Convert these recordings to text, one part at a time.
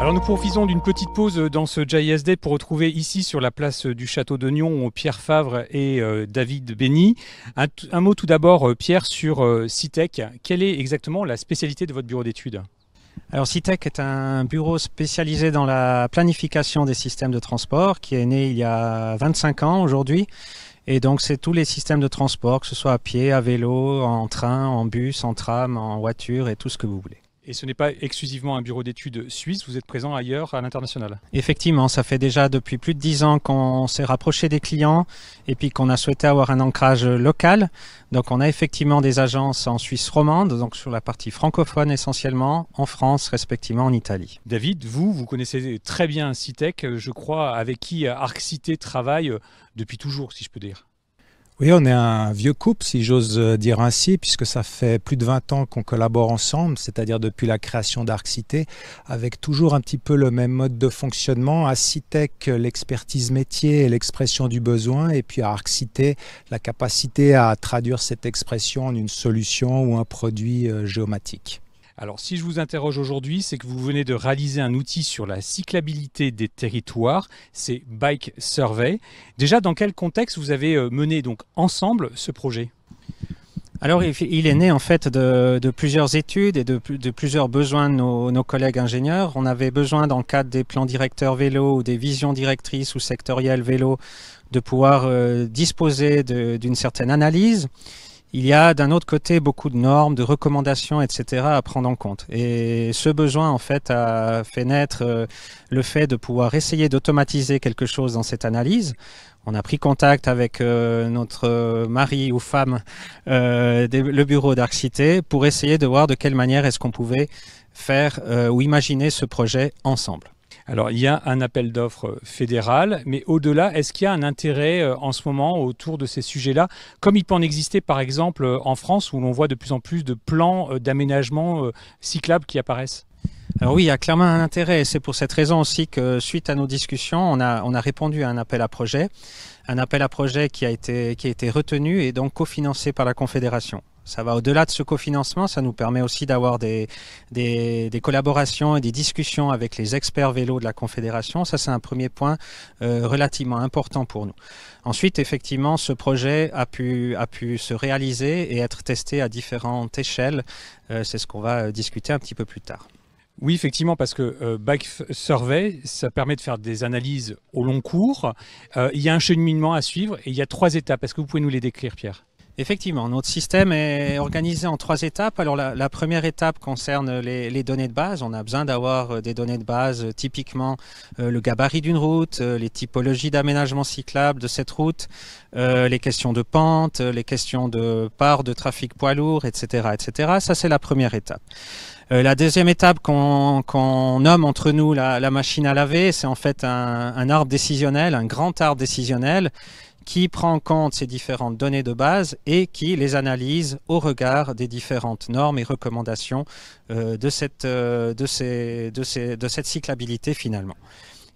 Alors nous profitons d'une petite pause euh, dans ce JSD pour retrouver ici sur la place euh, du Château de Pierre Favre et euh, David Béni. Un, mot tout d'abord Pierre sur CITEC. E Quelle est exactement la spécialité de votre bureau d'études alors CITEC e est un bureau spécialisé dans la planification des systèmes de transport qui est né il y a 25 ans aujourd'hui. Et donc c'est tous les systèmes de transport, que ce soit à pied, à vélo, en train, en bus, en tram, en voiture et tout ce que vous voulez. Et ce n'est pas exclusivement un bureau d'études suisse, vous êtes présent ailleurs à l'international. Effectivement, ça fait déjà depuis plus de dix ans qu'on s'est rapproché des clients et puis qu'on a souhaité avoir un ancrage local. Donc on a effectivement des agences en Suisse romande, donc sur la partie francophone essentiellement, en France respectivement en Italie. David, vous, vous connaissez très bien Citec, je crois, avec qui Arc travaille depuis toujours, si je peux dire. Oui, on est un vieux couple, si j'ose euh, dire ainsi, puisque ça fait plus de 20 ans qu'on collabore ensemble, c'est-à-dire depuis la création d'ArcCité, avec toujours un petit peu le même mode de fonctionnement. À Citec, euh, l'expertise métier et l'expression du besoin, et puis à ArcCité la capacité à traduire cette expression en une solution ou un produit euh, géomatique. Alors si je vous interroge aujourd'hui, c'est que vous venez de réaliser un outil sur la cyclabilité des territoires, c'est Bike Survey. Déjà, dans quel contexte vous avez euh, mené donc ensemble ce projet alors, il est né en fait de, plusieurs études et de, plusieurs besoins de nos, collègues ingénieurs. On avait besoin, dans le cadre des plans directeurs vélo ou des visions directrices ou sectorielles vélo, de pouvoir euh, disposer d'une certaine analyse il y a d'un autre côté beaucoup de normes, de recommandations, etc. à prendre en compte. Et ce besoin, en fait, a fait naître euh, le fait de pouvoir essayer d'automatiser quelque chose dans cette analyse. On a pris contact avec euh, notre euh, mari ou femme, euh, le bureau d'Arcité, pour essayer de voir de quelle manière est-ce qu'on pouvait faire ou imaginer ce projet ensemble. Alors il y a un appel d'offres fédéral, mais au-delà, est-ce qu'il y a un intérêt euh, en ce moment autour de ces sujets-là, comme il peut en exister par exemple euh, en France où l'on voit de plus en plus de plans euh, d'aménagement cyclable qui apparaissent alors oui, il y a clairement un intérêt et c'est pour cette raison aussi que suite à nos discussions, on a, répondu à un appel à projet, un appel à projet qui a été, qui a été retenu et donc cofinancé par la Confédération. Ça va au-delà de ce cofinancement, ça nous permet aussi d'avoir des, des, collaborations et des discussions avec les experts vélos de la Confédération. Ça, c'est un premier point euh, relativement important pour nous. Ensuite, effectivement, ce projet a pu, a pu se réaliser et être testé à différentes échelles. Euh, c'est ce qu'on va euh, discuter un petit peu plus tard. Oui, effectivement, parce que Bike Survey, ça permet de faire des analyses au long cours. il y a un cheminement à suivre et il y a trois étapes. Est-ce que vous pouvez nous les décrire, Pierre Effectivement, notre système est organisé en trois étapes. Alors la, première étape concerne les, données de base. On a besoin d'avoir euh, des données de base, euh, typiquement euh, le gabarit d'une route, les typologies d'aménagement cyclable de cette route, les questions de pente, les questions de part de trafic poids lourd, etc. etc. Ça c'est la première étape. La deuxième étape qu'on nomme entre nous la, machine à laver, c'est en fait un, un arbre décisionnel, un grand arbre décisionnel qui prend en compte ces différentes données de base et qui les analyse au regard des différentes normes et recommandations euh, de, cette, euh, de, ces, de, ces, de cette cyclabilité finalement.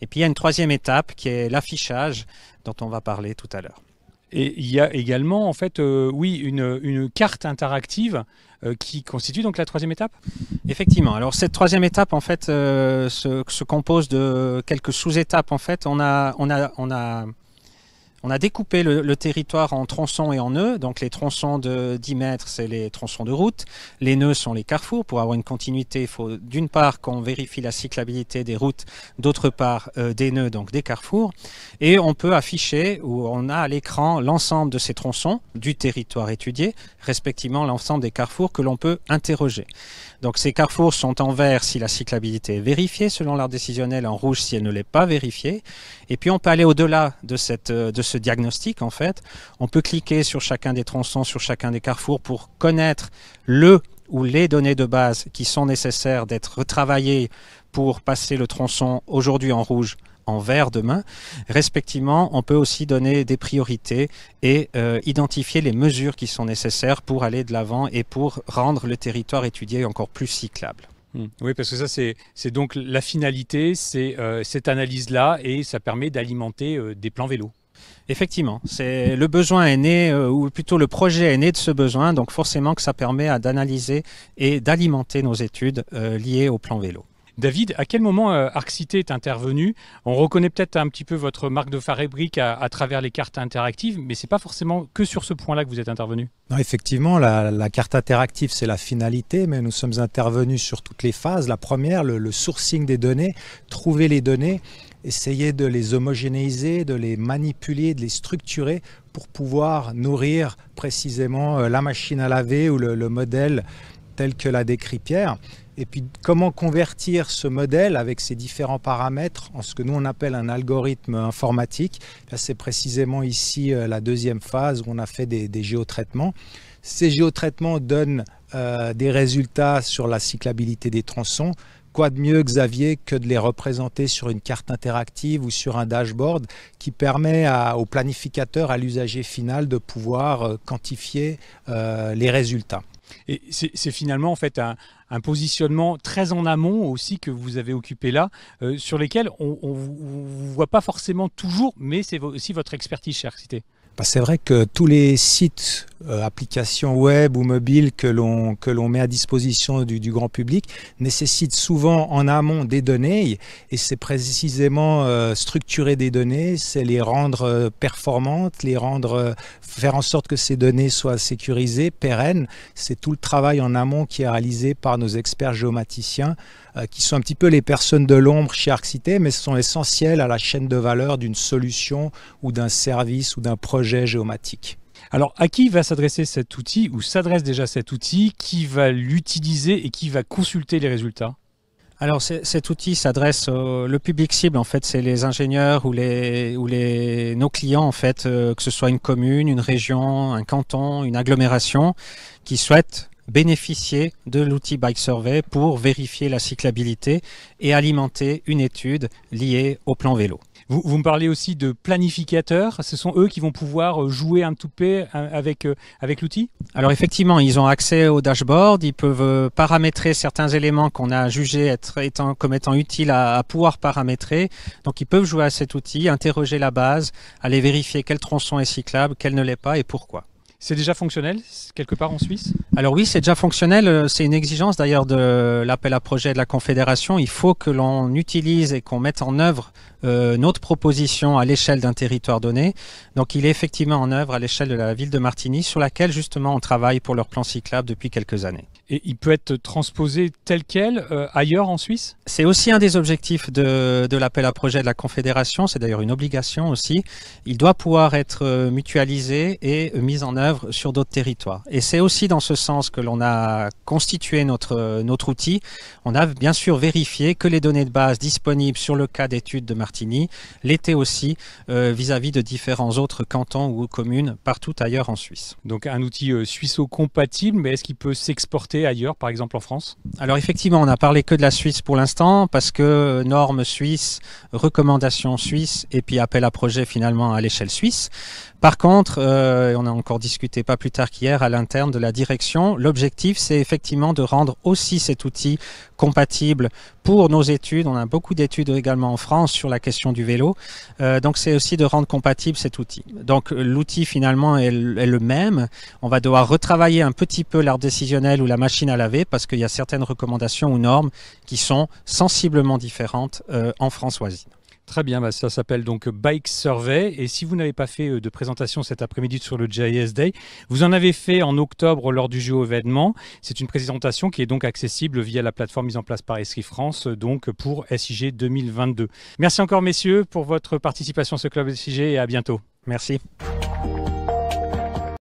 Et puis il y a une troisième étape qui est l'affichage dont on va parler tout à l'heure. Et il y a également, en fait, euh, oui, une, une, carte interactive qui constitue donc la troisième étape Effectivement. Alors, cette troisième étape, en fait, se, compose de quelques sous-étapes. En fait, on a, on a, on a on a découpé le, territoire en tronçons et en nœuds. Donc les tronçons de 10 mètres, c'est les tronçons de route. Les nœuds sont les carrefours. Pour avoir une continuité, il faut d'une part qu'on vérifie la cyclabilité des routes, d'autre part euh, des nœuds, donc des carrefours. Et on peut afficher ou on a à l'écran l'ensemble de ces tronçons du territoire étudié, respectivement l'ensemble des carrefours que l'on peut interroger. Donc ces carrefours sont en vert si la cyclabilité est vérifiée selon l'art décisionnel, en rouge si elle ne l'est pas vérifiée. Et puis on peut aller au-delà de, euh, de ce diagnostic en fait. On peut cliquer sur chacun des tronçons, sur chacun des carrefours pour connaître le ou les données de base qui sont nécessaires d'être retravaillées pour passer le tronçon aujourd'hui en rouge en vert demain. Respectivement, on peut aussi donner des priorités et euh, identifier les mesures qui sont nécessaires pour aller de l'avant et pour rendre le territoire étudié encore plus cyclable. Hmm. Oui, parce que ça, c'est donc la finalité, c'est euh, cette analyse-là, et ça permet d'alimenter euh, des plans vélos. Effectivement, c'est le besoin est né, ou plutôt le projet est né de ce besoin, donc forcément que ça permet d'analyser et d'alimenter nos études liées au plan vélo. David, à quel moment euh, Arccité est intervenu On reconnaît peut-être un petit peu votre marque de fabrique à, à travers les cartes interactives, mais ce n'est pas forcément que sur ce point-là que vous êtes intervenu. Non, effectivement, la, carte interactive, c'est la finalité, mais nous sommes intervenus sur toutes les phases. La première, le, sourcing des données, trouver les données, essayer de les homogénéiser, de les manipuler, de les structurer pour pouvoir nourrir précisément euh, la machine à laver ou le, le modèle telle que la décrit Pierre, et puis comment convertir ce modèle avec ses différents paramètres en ce que nous on appelle un algorithme informatique. C'est précisément ici euh, la deuxième phase où on a fait des, géotraitements. Ces géotraitements donnent euh, des résultats sur la cyclabilité des tronçons. Quoi de mieux, Xavier, que de les représenter sur une carte interactive ou sur un dashboard qui permet au planificateur, à l'usager final, de pouvoir euh, quantifier les résultats. Et c'est finalement en fait un, positionnement très en amont aussi que vous avez occupé là, euh, sur lesquels on ne vous voit pas forcément toujours, mais c'est aussi votre expertise, chère Cité. Bah, c'est vrai que tous les sites, euh, applications web ou mobiles que l'on que l'on met à disposition du, grand public nécessitent souvent en amont des données et c'est précisément euh, structurer des données, c'est les rendre euh, performantes, les rendre faire en sorte que ces données soient sécurisées, pérennes. C'est tout le travail en amont qui est réalisé par nos experts géomaticiens. Euh, qui sont un petit peu les personnes de l'ombre chez ArcCité, mais sont essentielles à la chaîne de valeur d'une solution ou d'un service ou d'un projet géomatique. Alors, à qui va s'adresser cet outil ou s'adresse déjà cet outil Qui va l'utiliser et qui va consulter les résultats alors cet outil s'adresse au le public cible en fait, c'est les ingénieurs ou les ou les nos clients en fait, euh, que ce soit une commune, une région, un canton, une agglomération qui souhaitent bénéficier de l'outil Bike Survey pour vérifier la cyclabilité et alimenter une étude liée au plan vélo. Vous, me parlez aussi de planificateurs. Ce sont eux qui vont pouvoir euh, jouer un toupet euh, avec, euh, avec l'outil Alors effectivement, ils ont accès au dashboard. Ils peuvent paramétrer certains éléments qu'on a jugé comme étant utiles à, à, pouvoir paramétrer. Donc ils peuvent jouer à cet outil, interroger la base, aller vérifier quel tronçon est cyclable, quel ne l'est pas et pourquoi. C'est déjà fonctionnel quelque part en Suisse Alors oui, c'est déjà fonctionnel. Euh, c'est une exigence d'ailleurs de l'appel à projet de la Confédération. Il faut que l'on utilise et qu'on mette en œuvre euh, notre proposition à l'échelle d'un territoire donné. Donc il est effectivement en œuvre à l'échelle de la ville de Martigny sur laquelle justement on travaille pour leur plan cyclable depuis quelques années et il peut être transposé tel quel euh, ailleurs en Suisse C'est aussi un des objectifs de, l'appel à projet de la Confédération, c'est d'ailleurs une obligation aussi. Il doit pouvoir être euh, mutualisé et euh, mis en œuvre sur d'autres territoires. Et c'est aussi dans ce sens que l'on a constitué notre, notre outil. On a bien sûr vérifié que les données de base disponibles sur le cas d'étude de Martigny l'étaient aussi vis-à-vis de différents autres cantons ou communes partout ailleurs en Suisse. Donc un outil euh, suisseau compatible mais est-ce qu'il peut s'exporter ailleurs, par exemple en France Alors effectivement, on a parlé que de la Suisse pour l'instant, parce que normes suisses, recommandations suisse et puis appel à projet finalement à l'échelle suisse. Par contre, euh, on a encore discuté pas plus tard qu'hier à l'interne de la direction, l'objectif c'est effectivement de rendre aussi cet outil compatible pour nos études. On a beaucoup d'études également en France sur la question du vélo. Euh, donc c'est aussi de rendre compatible cet outil. Donc l'outil finalement est, est le même. On va devoir retravailler un petit peu l'art décisionnel ou la machine à laver parce qu'il y a certaines recommandations ou normes qui sont sensiblement différentes euh, en France Très bien, bah, ça s'appelle donc Bike Survey. Et si vous n'avez pas fait euh, de présentation cet après-midi sur le GIS Day, vous en avez fait en octobre lors du jeu événement. C'est une présentation qui est donc accessible via la plateforme mise en place par Esri France, euh, donc pour SIG 2022. Merci encore messieurs pour votre participation à ce club SIG et à bientôt. Merci.